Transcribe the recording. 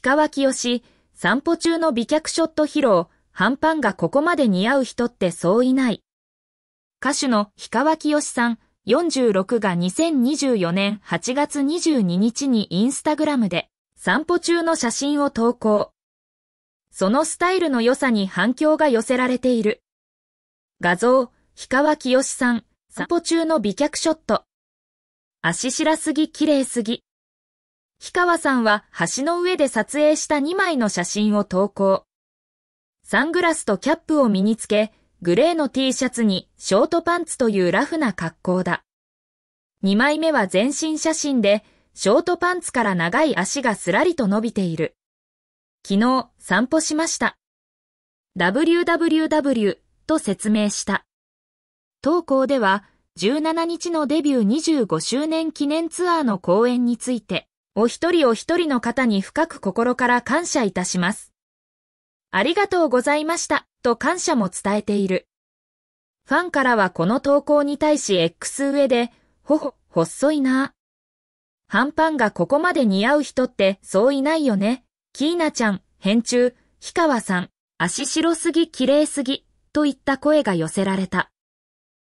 氷川きよし、散歩中の美脚ショット披露、半パンがここまで似合う人ってそういない。歌手の氷川きよしさん、46が2024年8月22日にインスタグラムで散歩中の写真を投稿。そのスタイルの良さに反響が寄せられている。画像、氷川きよしさん、散歩中の美脚ショット。足しらすぎ綺麗すぎ。氷川さんは橋の上で撮影した2枚の写真を投稿。サングラスとキャップを身につけ、グレーの T シャツにショートパンツというラフな格好だ。2枚目は全身写真で、ショートパンツから長い足がすらりと伸びている。昨日散歩しました。www と説明した。投稿では17日のデビュー25周年記念ツアーの公演について、お一人お一人の方に深く心から感謝いたします。ありがとうございました、と感謝も伝えている。ファンからはこの投稿に対し X 上で、ほほ、細いな。ハンパンがここまで似合う人ってそういないよね。キーナちゃん、編中、氷川さん、足白すぎ綺麗すぎ、といった声が寄せられた。